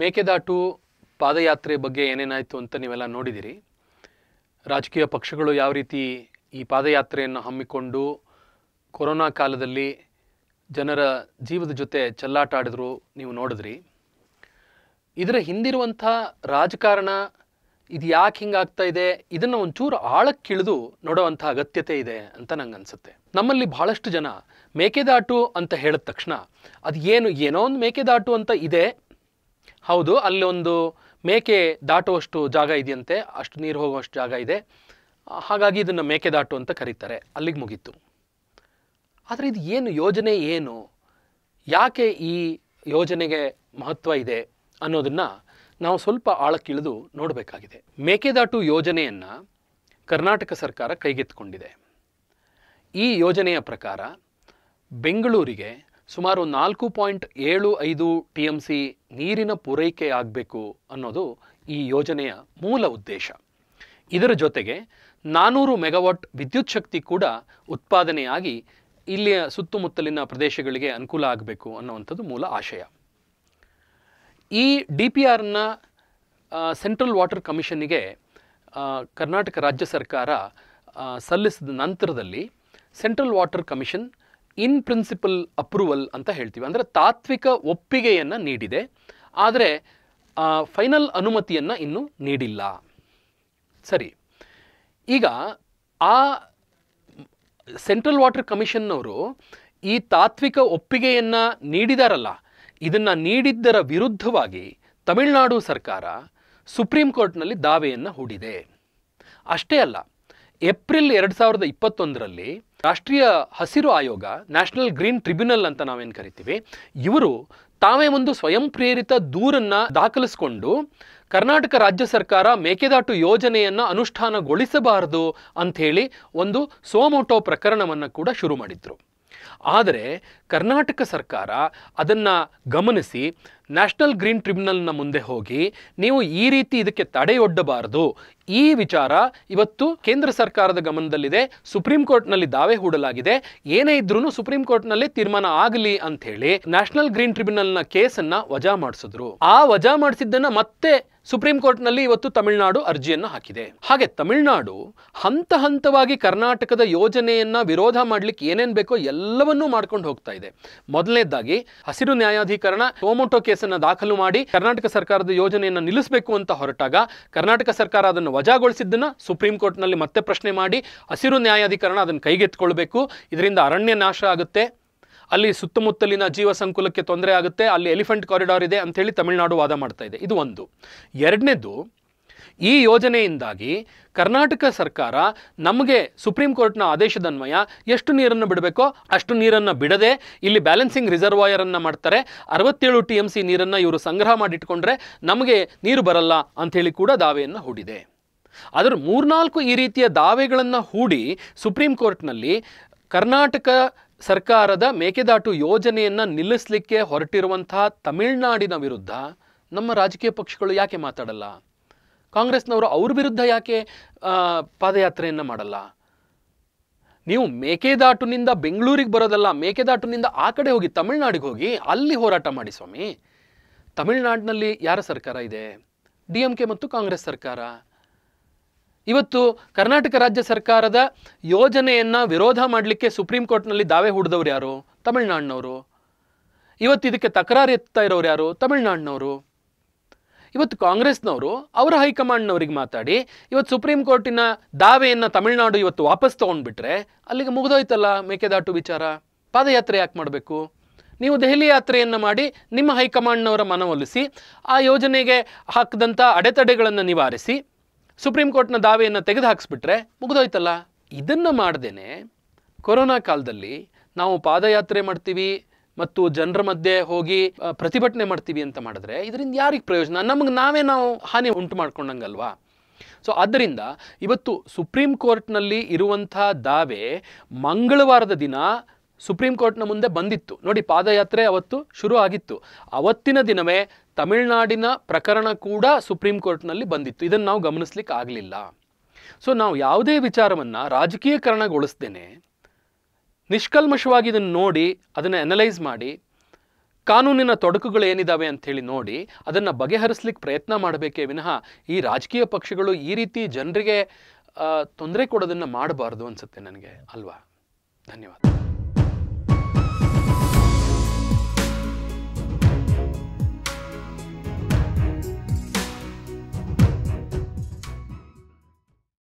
ಮೇಕೆದಾಟು ಪಾದಯಾತ್ರೆ ಬಗ್ಗೆ ಏನೇನಾಯಿತು ಅಂತ ನೀವೆಲ್ಲ ನೋಡಿದಿರಿ ರಾಜಕೀಯ ಪಕ್ಷಗಳು ಯಾವ ರೀತಿ ಈ ಪಾದಯಾತ್ರೆಯನ್ನು ಹಮ್ಮಿಕೊಂಡು ಕೊರೋನಾ ಕಾಲದಲ್ಲಿ ಜನರ ಜೀವದ ಜೊತೆ ಚೆಲ್ಲಾಟ ಆಡಿದ್ರು ನೀವು ನೋಡಿದ್ರಿ ಇದರ ಹಿಂದಿರುವಂಥ ರಾಜಕಾರಣ ಇದು ಯಾಕೆ ಹಿಂಗಾಗ್ತಾ ಇದೆ ಇದನ್ನು ಒಂಚೂರು ಆಳಕ್ಕಿಳಿದು ನೋಡೋವಂಥ ಅಗತ್ಯತೆ ಇದೆ ಅಂತ ನಂಗೆ ಅನಿಸುತ್ತೆ ನಮ್ಮಲ್ಲಿ ಭಾಳಷ್ಟು ಜನ ಮೇಕೆದಾಟು ಅಂತ ಹೇಳಿದ ತಕ್ಷಣ ಅದು ಏನು ಏನೋ ಒಂದು ಮೇಕೆದಾಟು ಅಂತ ಇದೆ ಹೌದು ಅಲ್ಲಿ ಒಂದು ಮೇಕೆ ದಾಟುವಷ್ಟು ಜಾಗ ಇದೆಯಂತೆ ಅಷ್ಟು ನೀರು ಹೋಗುವಷ್ಟು ಜಾಗ ಇದೆ ಹಾಗಾಗಿ ಇದನ್ನು ಮೇಕೆದಾಟು ಅಂತ ಕರೀತಾರೆ ಅಲ್ಲಿಗೆ ಮುಗೀತು ಆದರೆ ಇದು ಏನು ಯೋಜನೆ ಏನು ಯಾಕೆ ಈ ಯೋಜನೆಗೆ ಮಹತ್ವ ಇದೆ ಅನ್ನೋದನ್ನು ನಾವು ಸ್ವಲ್ಪ ಆಳಕ್ಕಿಳಿದು ನೋಡಬೇಕಾಗಿದೆ ಮೇಕೆದಾಟು ಯೋಜನೆಯನ್ನು ಕರ್ನಾಟಕ ಸರ್ಕಾರ ಕೈಗೆತ್ತಿಕೊಂಡಿದೆ ಈ ಯೋಜನೆಯ ಪ್ರಕಾರ ಬೆಂಗಳೂರಿಗೆ ಸುಮಾರು ನಾಲ್ಕು ಪಾಯಿಂಟ್ ಏಳು ಐದು ಟಿ ಎಂ ಸಿ ನೀರಿನ ಪೂರೈಕೆ ಆಗಬೇಕು ಅನ್ನೋದು ಈ ಯೋಜನೆಯ ಮೂಲ ಉದ್ದೇಶ ಇದರ ಜೊತೆಗೆ ನಾನೂರು ಮೆಗಾವಾಟ್ ವಿದ್ಯುತ್ ಶಕ್ತಿ ಕೂಡ ಉತ್ಪಾದನೆಯಾಗಿ ಇಲ್ಲಿಯ ಸುತ್ತಮುತ್ತಲಿನ ಪ್ರದೇಶಗಳಿಗೆ ಅನುಕೂಲ ಆಗಬೇಕು ಅನ್ನುವಂಥದ್ದು ಮೂಲ ಆಶಯ ಈ ಡಿ ಪಿ ಆರ್ನ ಸೆಂಟ್ರಲ್ ವಾಟರ್ ಕಮಿಷನ್ನಿಗೆ ಕರ್ನಾಟಕ ರಾಜ್ಯ ಸರ್ಕಾರ ಸಲ್ಲಿಸಿದ ನಂತರದಲ್ಲಿ central water commission in principle approval ಅಂತ ಹೇಳ್ತೀವಿ ಅಂದರೆ ತಾತ್ವಿಕ ಒಪ್ಪಿಗೆಯನ್ನು ನೀಡಿದೆ ಆದರೆ ಫೈನಲ್ ಅನುಮತಿಯನ್ನು ಇನ್ನೂ ನೀಡಿಲ್ಲ ಸರಿ ಈಗ ಆ ಸೆಂಟ್ರಲ್ ವಾಟರ್ ಕಮಿಷನ್ನವರು ಈ ತಾತ್ವಿಕ ಒಪ್ಪಿಗೆಯನ್ನು ನೀಡಿದಾರಲ್ಲ ಇದನ್ನು ನೀಡಿದ್ದರ ವಿರುದ್ಧವಾಗಿ ತಮಿಳುನಾಡು ಸರ್ಕಾರ ಸುಪ್ರೀಂ ಕೋರ್ಟ್ನಲ್ಲಿ ದಾವೆಯನ್ನು ಹೂಡಿದೆ ಅಷ್ಟೇ ಅಲ್ಲ ಏಪ್ರಿಲ್ ಎರಡು ಸಾವಿರದ ಇಪ್ಪತ್ತೊಂದರಲ್ಲಿ ರಾಷ್ಟ್ರೀಯ ಹಸಿರು ಆಯೋಗ ನ್ಯಾಷನಲ್ ಗ್ರೀನ್ ಟ್ರಿಬ್ಯುನಲ್ ಅಂತ ನಾವೇನು ಕರಿತೀವಿ ಇವರು ತಾವೇ ಒಂದು ಸ್ವಯಂ ಪ್ರೇರಿತ ದೂರನ್ನು ದಾಖಲಿಸಿಕೊಂಡು ಕರ್ನಾಟಕ ರಾಜ್ಯ ಸರ್ಕಾರ ಮೇಕೆದಾಟು ಯೋಜನೆಯನ್ನು ಅನುಷ್ಠಾನಗೊಳಿಸಬಾರದು ಅಂಥೇಳಿ ಒಂದು ಸೋಮೋಟೋ ಪ್ರಕರಣವನ್ನು ಕೂಡ ಶುರು ಮಾಡಿದ್ರು ಆದರೆ ಕರ್ನಾಟಕ ಸರ್ಕಾರ ಅದನ್ನ ಗಮನಿಸಿ ನ್ಯಾಷನಲ್ ಗ್ರೀನ್ ಟ್ರಿಬ್ಯುನಲ್ನ ಮುಂದೆ ಹೋಗಿ ನೀವು ಈ ರೀತಿ ಇದಕ್ಕೆ ತಡೆಯೊಡ್ಡಬಾರದು ಈ ವಿಚಾರ ಇವತ್ತು ಕೇಂದ್ರ ಸರ್ಕಾರದ ಗಮನದಲ್ಲಿದೆ ಸುಪ್ರೀಂ ಕೋರ್ಟ್ನಲ್ಲಿ ದಾವೆ ಹೂಡಲಾಗಿದೆ ಏನೇ ಇದ್ರೂ ಸುಪ್ರೀಂ ಕೋರ್ಟ್ನಲ್ಲಿ ತೀರ್ಮಾನ ಆಗಲಿ ಅಂತ ಹೇಳಿ ನ್ಯಾಷನಲ್ ಗ್ರೀನ್ ಟ್ರಿಬ್ಯುನಲ್ನ ಕೇಸನ್ನ ವಜಾ ಮಾಡಿಸಿದ್ರು ಆ ವಜಾ ಮಾಡಿಸಿದ್ದನ್ನ ಮತ್ತೆ ಸುಪ್ರೀಂ ಕೋರ್ಟ್ನಲ್ಲಿ ಇವತ್ತು ತಮಿಳುನಾಡು ಅರ್ಜಿಯನ್ನು ಹಾಕಿದೆ ಹಾಗೆ ತಮಿಳುನಾಡು ಹಂತ ಹಂತವಾಗಿ ಕರ್ನಾಟಕದ ಯೋಜನೆಯನ್ನ ವಿರೋಧ ಮಾಡ್ಲಿಕ್ಕೆ ಏನೇನ್ ಬೇಕೋ ಎಲ್ಲವನ್ನೂ ಮಾಡ್ಕೊಂಡು ಹೋಗ್ತಾ ಇದೆ ಮೊದಲನೇದಾಗಿ ಹಸಿರು ನ್ಯಾಯಾಧೀಕರಣ ಟೊಮೊಟೊ ಕೇಸನ್ನು ದಾಖಲು ಮಾಡಿ ಕರ್ನಾಟಕ ಸರ್ಕಾರದ ಯೋಜನೆಯನ್ನು ನಿಲ್ಲಿಸಬೇಕು ಅಂತ ಹೊರಟಾಗ ಕರ್ನಾಟಕ ಸರ್ಕಾರ ಅದನ್ನು ವಜಾಗೊಳಿಸಿದ್ದನ್ನು ಸುಪ್ರೀಂ ಕೋರ್ಟ್ನಲ್ಲಿ ಮತ್ತೆ ಪ್ರಶ್ನೆ ಮಾಡಿ ಹಸಿರು ನ್ಯಾಯಾಧಿಕರಣ ಅದನ್ನು ಕೈಗೆತ್ತಿಕೊಳ್ಳಬೇಕು ಇದರಿಂದ ಅರಣ್ಯ ನಾಶ ಆಗುತ್ತೆ ಅಲ್ಲಿ ಸುತ್ತಮುತ್ತಲಿನ ಜೀವ ಸಂಕುಲಕ್ಕೆ ತೊಂದರೆ ಆಗುತ್ತೆ ಅಲ್ಲಿ ಎಲಿಫೆಂಟ್ ಕಾರಿಡಾರ್ ಇದೆ ಹೇಳಿ ತಮಿಳುನಾಡು ವಾದ ಮಾಡ್ತಾ ಇದೆ ಇದು ಒಂದು ಎರಡನೇದು ಈ ಯೋಜನೆಯಿಂದಾಗಿ ಕರ್ನಾಟಕ ಸರ್ಕಾರ ನಮಗೆ ಸುಪ್ರೀಂ ಕೋರ್ಟ್ನ ಆದೇಶದನ್ವಯ ಎಷ್ಟು ನೀರನ್ನು ಬಿಡಬೇಕೋ ಅಷ್ಟು ನೀರನ್ನು ಬಿಡದೆ ಇಲ್ಲಿ ಬ್ಯಾಲೆನ್ಸಿಂಗ್ ರಿಸರ್ವಾಯರನ್ನು ಮಾಡ್ತಾರೆ ಅರವತ್ತೇಳು ಟಿ ಎಂ ಸಿ ನೀರನ್ನು ಇವರು ಸಂಗ್ರಹ ಮಾಡಿಟ್ಕೊಂಡ್ರೆ ನಮಗೆ ನೀರು ಬರಲ್ಲ ಅಂಥೇಳಿ ಕೂಡ ದಾವೆಯನ್ನು ಹೂಡಿದೆ ಆದರೆ ಮೂರ್ನಾಲ್ಕು ಈ ರೀತಿಯ ದಾವೆಗಳನ್ನು ಹೂಡಿ ಸುಪ್ರೀಂ ಕೋರ್ಟ್ನಲ್ಲಿ ಕರ್ನಾಟಕ ಸರ್ಕಾರದ ಮೇಕೆದಾಟು ಯೋಜನೆಯನ್ನು ನಿಲ್ಲಿಸಲಿಕ್ಕೆ ಹೊರಟಿರುವಂತಹ ತಮಿಳುನಾಡಿನ ವಿರುದ್ಧ ನಮ್ಮ ರಾಜಕೀಯ ಪಕ್ಷಗಳು ಯಾಕೆ ಮಾತಾಡಲ್ಲ ಕಾಂಗ್ರೆಸ್ನವರು ಅವ್ರ ವಿರುದ್ಧ ಯಾಕೆ ಪಾದಯಾತ್ರೆಯನ್ನು ಮಾಡಲ್ಲ ನೀವು ಮೇಕೆದಾಟುನಿಂದ ಬೆಂಗಳೂರಿಗೆ ಬರೋದಲ್ಲ ಮೇಕೆದಾಟುನಿಂದ ಆ ಕಡೆ ಹೋಗಿ ತಮಿಳ್ನಾಡಿಗೆ ಹೋಗಿ ಅಲ್ಲಿ ಹೋರಾಟ ಮಾಡಿ ಸ್ವಾಮಿ ತಮಿಳ್ನಾಡಿನಲ್ಲಿ ಯಾರ ಸರ್ಕಾರ ಇದೆ ಡಿ ಎಂ ಕೆ ಮತ್ತು ಕಾಂಗ್ರೆಸ್ ಸರ್ಕಾರ ಇವತ್ತು ಕರ್ನಾಟಕ ರಾಜ್ಯ ಸರ್ಕಾರದ ಯೋಜನೆಯನ್ನು ವಿರೋಧ ಮಾಡಲಿಕ್ಕೆ ಸುಪ್ರೀಂ ಕೋರ್ಟ್ನಲ್ಲಿ ದಾವೆ ಹೂಡಿದವರು ಯಾರು ತಮಿಳ್ನಾಡಿನವರು ಇವತ್ತು ಇದಕ್ಕೆ ತಕರಾರು ಎತ್ತಾ ಇರೋರು ಯಾರು ತಮಿಳ್ನಾಡಿನವರು ಇವತ್ತು ಕಾಂಗ್ರೆಸ್ನವರು ಅವರ ಹೈಕಮಾಂಡ್ನವರಿಗೆ ಮಾತಾಡಿ ಇವತ್ತು ಸುಪ್ರೀಂ ಕೋರ್ಟಿನ ದಾವೆಯನ್ನು ತಮಿಳುನಾಡು ಇವತ್ತು ವಾಪಸ್ ತೊಗೊಂಡ್ಬಿಟ್ರೆ ಅಲ್ಲಿಗೆ ಮುಗಿದೋಯ್ತಲ್ಲ ಮೇಕೆದಾಟು ವಿಚಾರ ಪಾದಯಾತ್ರೆ ಯಾಕೆ ಮಾಡಬೇಕು ನೀವು ದೆಹಲಿ ಯಾತ್ರೆಯನ್ನು ಮಾಡಿ ನಿಮ್ಮ ಹೈಕಮಾಂಡ್ನವರ ಮನವೊಲಿಸಿ ಆ ಯೋಜನೆಗೆ ಹಾಕಿದಂಥ ಅಡೆತಡೆಗಳನ್ನು ನಿವಾರಿಸಿ ಸುಪ್ರೀಂ ಕೋರ್ಟ್ನ ದಾವೆಯನ್ನು ತೆಗೆದು ಮುಗಿದೋಯ್ತಲ್ಲ ಇದನ್ನು ಮಾಡ್ದೇ ಕೊರೋನಾ ಕಾಲದಲ್ಲಿ ನಾವು ಪಾದಯಾತ್ರೆ ಮಾಡ್ತೀವಿ ಮತ್ತು ಜನರ ಮಧ್ಯೆ ಹೋಗಿ ಪ್ರತಿಭಟನೆ ಮಾಡ್ತೀವಿ ಅಂತ ಮಾಡಿದ್ರೆ ಇದರಿಂದ ಯಾರಿಗೆ ಪ್ರಯೋಜನ ನಮಗೆ ನಾವೇ ನಾವು ಹಾನಿ ಉಂಟು ಮಾಡ್ಕೊಂಡಂಗಲ್ವಾ ಸೊ ಆದ್ದರಿಂದ ಇವತ್ತು ಸುಪ್ರೀಂ ಕೋರ್ಟ್ನಲ್ಲಿ ಇರುವಂಥ ದಾವೆ ಮಂಗಳವಾರದ ದಿನ ಸುಪ್ರೀಂ ಕೋರ್ಟ್ನ ಮುಂದೆ ಬಂದಿತ್ತು ನೋಡಿ ಪಾದಯಾತ್ರೆ ಅವತ್ತು ಶುರು ಆಗಿತ್ತು ಅವತ್ತಿನ ದಿನವೇ ತಮಿಳುನಾಡಿನ ಪ್ರಕರಣ ಕೂಡ ಸುಪ್ರೀಂ ಕೋರ್ಟ್ನಲ್ಲಿ ಬಂದಿತ್ತು ಇದನ್ನು ನಾವು ಗಮನಿಸ್ಲಿಕ್ಕೆ ಆಗಲಿಲ್ಲ ಸೊ ನಾವು ಯಾವುದೇ ವಿಚಾರವನ್ನು ರಾಜಕೀಯಕರಣಗೊಳಿಸ್ದೇನೆ ನಿಷ್ಕಲ್ಮಶವಾಗಿ ಇದನ್ನು ನೋಡಿ ಅದನ್ನು ಅನಲೈಸ್ ಮಾಡಿ ಕಾನೂನಿನ ತೊಡಕುಗಳು ಏನಿದ್ದಾವೆ ಅಂಥೇಳಿ ನೋಡಿ ಅದನ್ನು ಬಗೆಹರಿಸ್ಲಿಕ್ಕೆ ಪ್ರಯತ್ನ ಮಾಡಬೇಕೇ ವಿನಃ ಈ ರಾಜಕೀಯ ಪಕ್ಷಗಳು ಈ ರೀತಿ ಜನರಿಗೆ ತೊಂದರೆ ಕೊಡೋದನ್ನು ಮಾಡಬಾರ್ದು ಅನಿಸುತ್ತೆ ನನಗೆ ಅಲ್ವಾ ಧನ್ಯವಾದ